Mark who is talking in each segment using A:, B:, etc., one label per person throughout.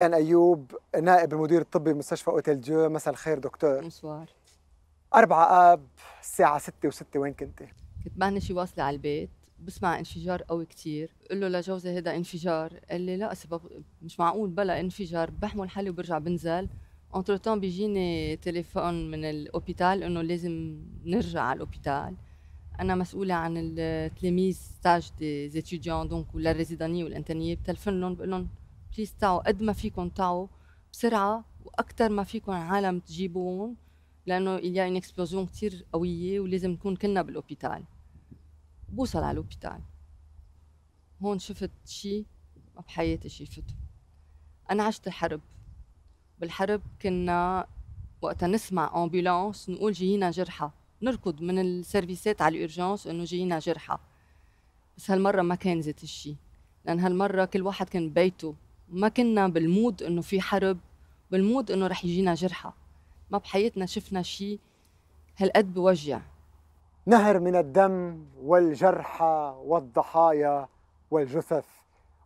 A: كان أيوب نائب المدير الطبي بمستشفى أوتيل ديو مساء الخير دكتور مسوار أربعة آب الساعة ستة وستة وين كنتي؟
B: كنت شي واصلة على البيت بسمع انفجار قوي كتير قل له لجوزي هذا انفجار قال لي لا سبب مش معقول بلا انفجار بحمل حالي وبرجع بنزل انتر تان بيجيني تليفون من الاوبيتال انه لازم نرجع على الاوبيتال انا مسؤوله عن التلاميذ ستاج دي زيتيديون دونك ولا ريزيدانيه والانترنيه بتلفن لهم بقول لهم بليز تعوا قد ما فيكم تعوا بسرعه واكثر ما فيكم عالم تجيبون لانه اليا ان اكسبلوزيون كثير قويه ولازم نكون كلنا بالاوبيتال بوصل على الاوبيتال هون شفت شيء ما بحياتي شفته انا عشت الحرب بالحرب كنا وقتها نسمع امبولانس نقول جينا جرحى نركض من السيرفيسات على الاورجنس انه جينا جرحى بس هالمره ما كان ذات الشيء لان هالمره كل واحد كان ببيته ما كنا بالمود انه في حرب بالمود انه رح يجينا جرحى ما بحياتنا شفنا شيء
A: هالقد بوجع نهر من الدم والجرحى والضحايا والجثث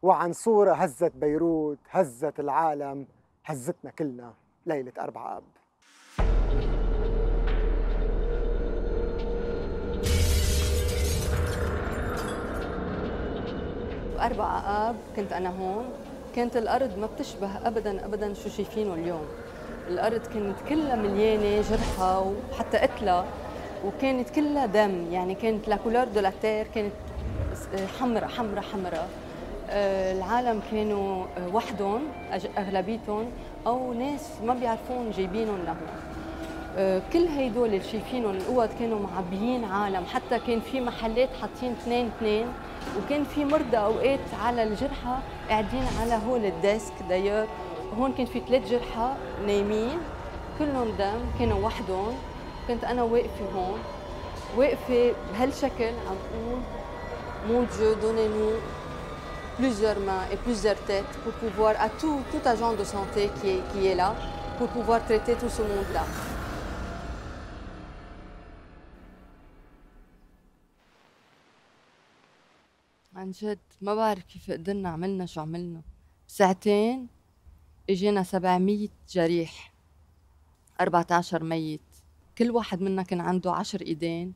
A: وعنصورة هزت بيروت هزت العالم هزتنا كلنا ليلة أربعة أب
B: أربعة آب كنت أنا هون كانت الارض ما بتشبه ابدا ابدا شو شايفينه اليوم الارض كانت كلها مليانه جرحى وحتى قتلى وكانت كلها دم يعني كانت لا كولور دو لا تير كانت حمراء حمراء حمراء آه، العالم كانوا وحدهم اغلبيتهم او ناس ما بيعرفون جايبينهم لهون آه، كل هيدول اللي شايفينهم القوات كانوا معبيين عالم حتى كان في محلات حاطين اثنين اثنين وكان في مرضى اوقات على الجرحى قاعدين على هول الديسك داير هون كان في ثلاث جرحى نايمين كلهم دم كانوا وحدهم كنت انا واقفه هون واقفه بهالشكل عم اقول مون جو دوني نو بلوزيور ما اي بلوزيور تيت pouvoir بوفوار tout, tout agent de santé qui كي qui لا là بوفوار تريتي تو سو موند لا عن جد ما بعرف كيف قدرنا عملنا شو عملنا ساعتين اجينا 700 جريح 14 ميت كل واحد منا كان عنده عشر ايدين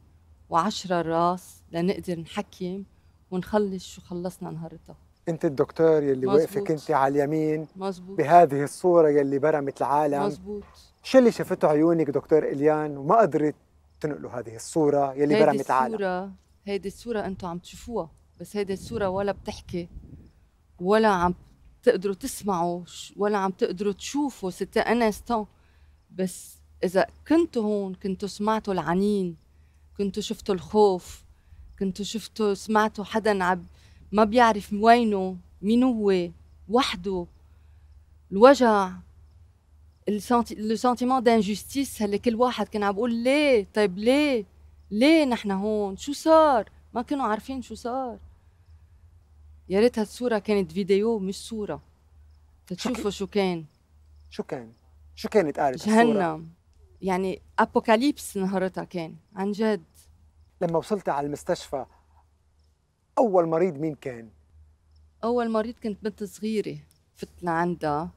B: وعشرة راس لنقدر نحكم ونخلص شو خلصنا نهارتها
A: انت الدكتور يلي واقفه كنت على اليمين مزبوط. بهذه الصوره يلي برمت العالم مزبوط شو اللي شافته عيونك دكتور اليان وما قدرت تنقلوا هذه الصوره يلي برمت العالم هيدي
B: الصوره هيدي الصوره انتم عم تشوفوها بس هيدي الصورة ولا بتحكي ولا عم تقدروا تسمعوا ولا عم تقدروا تشوفوا ستة انستون بس إذا كنتوا هون كنتوا سمعتوا العنين كنتوا شفتوا الخوف كنتوا شفتوا سمعتوا حدا عب ما بيعرف وينه مين هو وحده الوجع لو سنتيمون دانجستيس هلا كل واحد كان عم بقول ليه طيب ليه ليه نحن هون شو صار ما كانوا عارفين شو صار يا ريت هالصورة كانت فيديو مش صورة تتشوفوا شو كان شو كان؟
A: شو كانت قالت جهنم
B: يعني ابوكاليبس نهارتها كان عن جد لما وصلت على المستشفى اول
A: مريض مين كان؟
B: اول مريض كنت بنت صغيرة فتنا عندها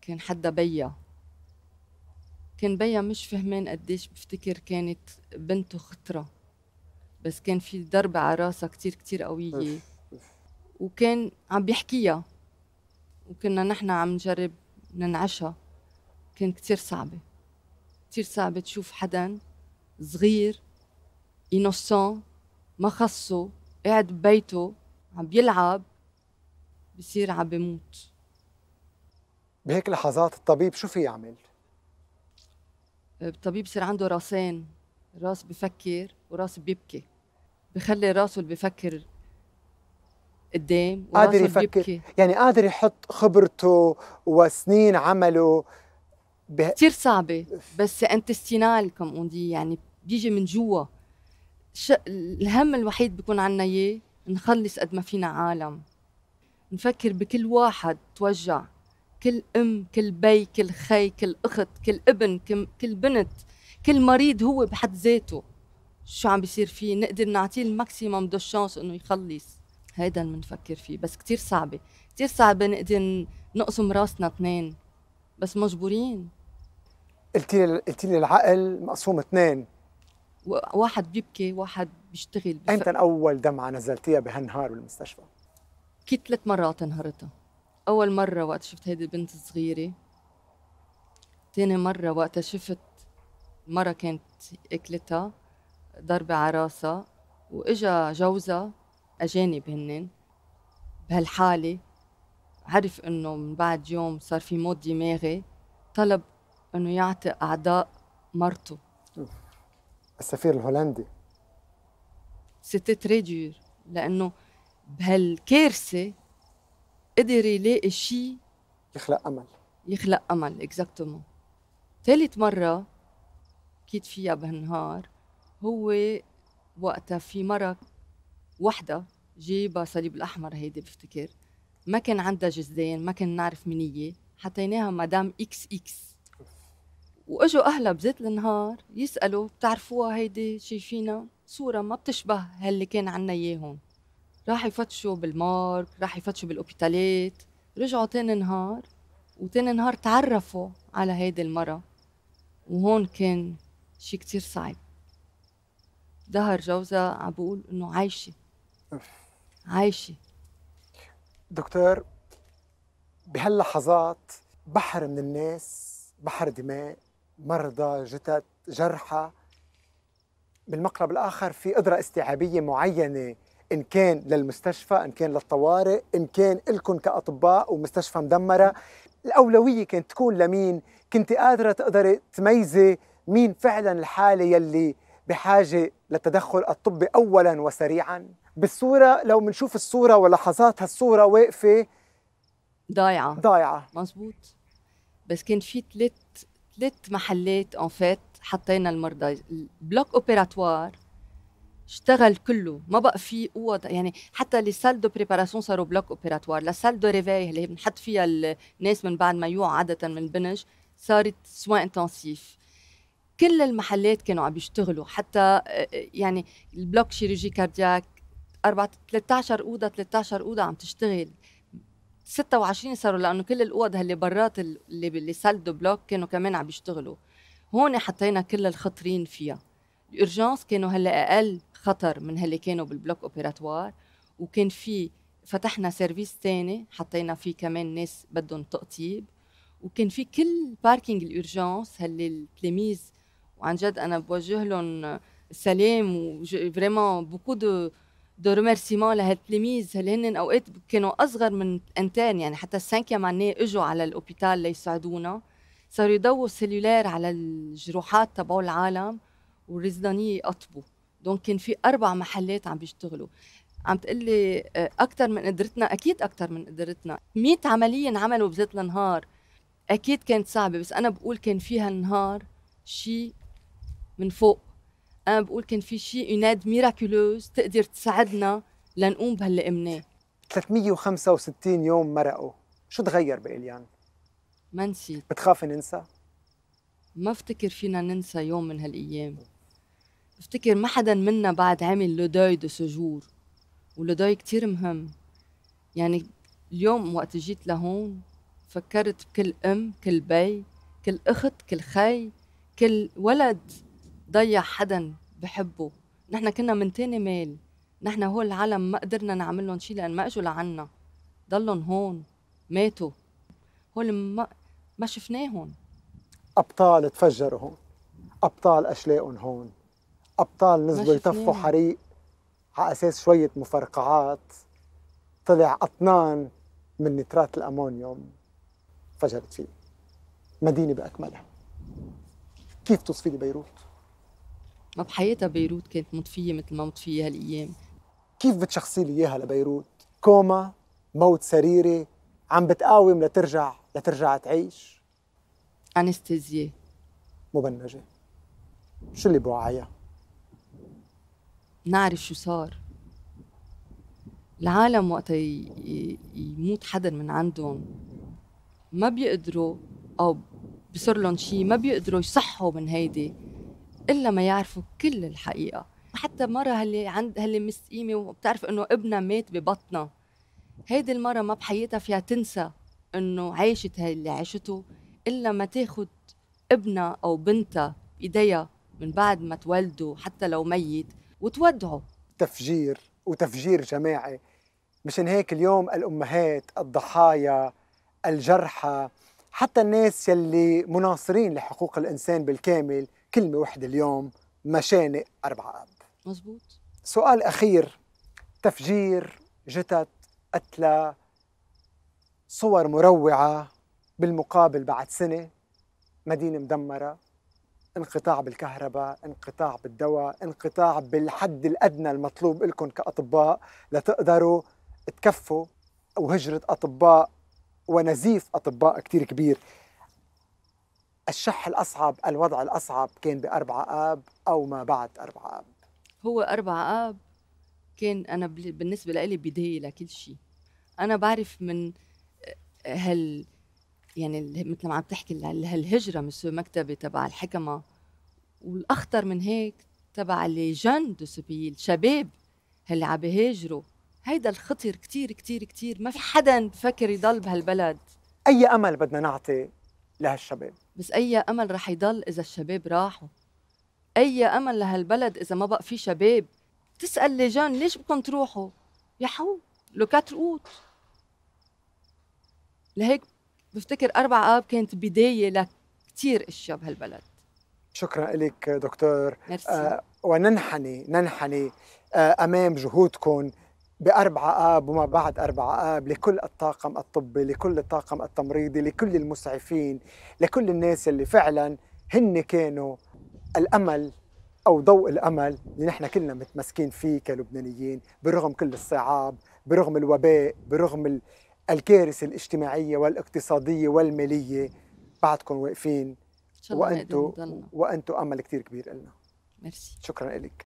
B: كان حدا بيا كان بيا مش فهمان قديش بفتكر كانت بنته خطره بس كان في ضربة على راسها كتير كتير قوية وكان عم بيحكيها وكنا نحن عم نجرب ننعشها كان كتير صعبة كتير صعبة تشوف حدا صغير إنوسان ما خصه قاعد ببيته عم بيلعب بصير عم بموت
A: بهيك لحظات الطبيب شو في يعمل؟
B: الطبيب بصير عنده راسين راس بفكر وراس بيبكي بخلي راسه اللي بفكر
A: قدام قادر يفكر بيبكي. يعني قادر يحط خبرته وسنين عمله به... كثير
B: صعبه بس انتستينال كم دي يعني بيجي من جوا ش... الهم الوحيد بيكون عنا اياه نخلص قد ما فينا عالم نفكر بكل واحد توجع كل ام كل بي كل خي كل اخت كل ابن كل بنت كل مريض هو بحد ذاته شو عم بيصير فيه نقدر نعطيه الماكسيموم دو شانس انه يخلص هيدا اللي بنفكر فيه بس كتير صعبه كتير صعبه نقدر نقسم راسنا اثنين
A: بس مجبورين قلتي لي قلتي لي العقل مقسوم اثنين واحد بيبكي واحد بيشتغل بف... امتى اول دمعه نزلتيها بهالنهار بالمستشفى؟
B: كي ثلاث مرات انهرتها اول مره وقت شفت هيدي البنت الصغيره تاني مره وقت شفت مرة كانت اكلتها ضربة على راسها واجا جوزها اجانب هنن بهالحالة عرف انه من بعد يوم صار في موت دماغي طلب انه يعطي اعضاء مرته
A: السفير الهولندي
B: سيتي تري دور لانه بهالكارثه قدر يلاقي شيء يخلق امل يخلق امل اكزاكتومون ثالث مره كيت فيها بهالنهار هو وقتها في مرة وحدة جيبة صليب الأحمر هيدي بفتكر ما كان عندها جزدان ما كان نعرف مين هي حطيناها مدام اكس اكس واجوا اهلها بذات النهار يسالوا بتعرفوها هيدي شايفينا صوره ما بتشبه هاللي كان عنا اياه هون راح يفتشوا بالمارك راح يفتشوا بالاوبيتالات رجعوا تاني نهار وتاني نهار تعرفوا على هيدي المرة وهون كان شي كتير صعب ظهر جوزها عم بقول انه عايشه
A: عايشه دكتور بهاللحظات بحر من الناس بحر دماء مرضى جثث جرحى بالمقلب الاخر في قدره استيعابيه معينه ان كان للمستشفى ان كان للطوارئ ان كان لكم كاطباء ومستشفى مدمره الاولويه كانت تكون لمين كنت قادره تقدري تميزي مين فعلا الحاله يلي بحاجة للتدخل الطبي أولا وسريعا بالصورة لو منشوف الصورة ولحظات هالصورة واقفة
B: ضايعة ضايعة مزبوط بس كان في ثلاث ثلاث محلات اون فيت حطينا المرضى البلوك اوبيراتوار اشتغل كله ما بقى في اوض يعني حتى لي سال دو بريباراسيون صاروا بلوك اوبيراتوار لا سال دو ريفاي اللي بنحط فيها الناس من بعد ما يوعوا عاده من البنج صارت سوان انتنسيف كل المحلات كانوا عم يشتغلوا حتى يعني البلوك شيروجي كاردياك 4 13 اوضه 13 اوضه عم تشتغل 26 صاروا لانه كل الاوض هاللي برات اللي اللي سالدو بلوك كانوا كمان عم يشتغلوا هون حطينا كل الخطرين فيها الارجانس كانوا هلا اقل خطر من هاللي كانوا بالبلوك اوبيراتوار وكان في فتحنا سيرفيس ثاني حطينا فيه كمان ناس بدهم تقطيب وكان في كل باركينج الارجانس هاللي التلاميذ وعن جد انا بوجه لهم سلام وفريمون بوكو دو دو ريميرسيمون لهالتلاميذ اللي هن اوقات كانوا اصغر من انتان يعني حتى السانكيام عنيه اجوا على الاوبيتال ليساعدونا صاروا يضووا السلولار على الجروحات تبعوا العالم والرزدانية يقطبوا دونك كان في اربع محلات عم بيشتغلوا عم تقول لي آه، اكثر من قدرتنا اكيد اكثر من قدرتنا 100 عمليه انعملوا بذات النهار اكيد كانت صعبه بس انا بقول كان فيها النهار شيء من فوق انا بقول كان في شيء يناد ميراكولوز تقدر تساعدنا لنقوم بهاللي
A: قمناه 365 يوم مرقوا شو تغير بإليان؟ ما نسيت بتخافي ننسى؟
B: ما افتكر فينا ننسى يوم من هالأيام بفتكر ما حدا منا بعد عمل لو دوي دو سجور ولو دوي كتير مهم يعني اليوم وقت جيت لهون فكرت بكل أم كل بي كل أخت كل خي كل ولد ضيع حدا بحبه نحن كنا من تاني مال نحن هول العالم ما قدرنا نعمل لهم شيء لان ما اجوا لعنا ضلهم هون ماتوا هول ما
A: ما شفناهم ابطال تفجروا هون ابطال اشلاقهم هون ابطال نزلوا يطفوا حريق على اساس شويه مفرقعات طلع اطنان من نترات الامونيوم فجرت فيه مدينه باكملها كيف تصفي لي بيروت؟ ما بحياتها بيروت كانت مطفيه مثل ما مطفيه هالايام كيف بتشخصي لي اياها لبيروت؟ كوما، موت سريري، عم بتقاوم لترجع لترجع تعيش؟ انستيزيا مبنجه شو اللي بوعيها؟
B: نعرف شو صار العالم وقت يموت حدا من عندهم ما بيقدروا او بصير لهم شيء ما بيقدروا يصحوا من هيدي الا ما يعرفوا كل الحقيقه حتى مرة هاللي عند هاللي مستقيمة وبتعرف انه ابنها مات ببطنها هيدي المرة ما بحياتها فيها تنسى انه عاشت هاي اللي عاشته الا ما تاخد ابنها او بنتها بايديها من بعد ما
A: تولده حتى لو ميت وتودعه تفجير وتفجير جماعي مشان هيك اليوم الامهات الضحايا الجرحى حتى الناس يلي مناصرين لحقوق الانسان بالكامل كلمة واحدة اليوم مشانق أربعة أب مزبوط سؤال أخير تفجير جتت قتلى صور مروعة بالمقابل بعد سنة مدينة مدمرة انقطاع بالكهرباء انقطاع بالدواء انقطاع بالحد الأدنى المطلوب لكم كأطباء لتقدروا تكفوا وهجرة أطباء ونزيف أطباء كتير كبير الشح الأصعب الوضع الأصعب كان بأربعة آب أو ما بعد أربعة آب
B: هو أربعة آب كان أنا بالنسبة لي بداية لكل شيء أنا بعرف من آه، هال يعني مثل ما عم تحكي هالهجرة من مكتبة تبع الحكمة والأخطر من هيك تبع اللي جن دو سبي الشباب اللي عم بيهاجروا هيدا الخطر كتير كتير كتير ما في حدا بفكر يضل بهالبلد أي أمل بدنا نعطي لهالشباب بس أي أمل رح يضل إذا الشباب راحوا أي أمل لهالبلد إذا ما بقى في شباب تسأل لجان ليش بدكم تروحوا يا حو لو كاتر أوت لهيك بفتكر أربع آب كانت بداية لكثير أشياء بهالبلد
A: شكرا لك دكتور ميرسي. آه وننحني ننحني آه أمام جهودكم بأربعة آب وما بعد أربعة آب لكل الطاقم الطبي لكل الطاقم التمريضي لكل المسعفين لكل الناس اللي فعلا هن كانوا الأمل أو ضوء الأمل اللي نحن كلنا متمسكين فيه كلبنانيين برغم كل الصعاب برغم الوباء برغم الكارثة الاجتماعية والاقتصادية والمالية بعدكم واقفين وأنتوا وأنتوا أمل كتير كبير لنا ميرسي شكرا لك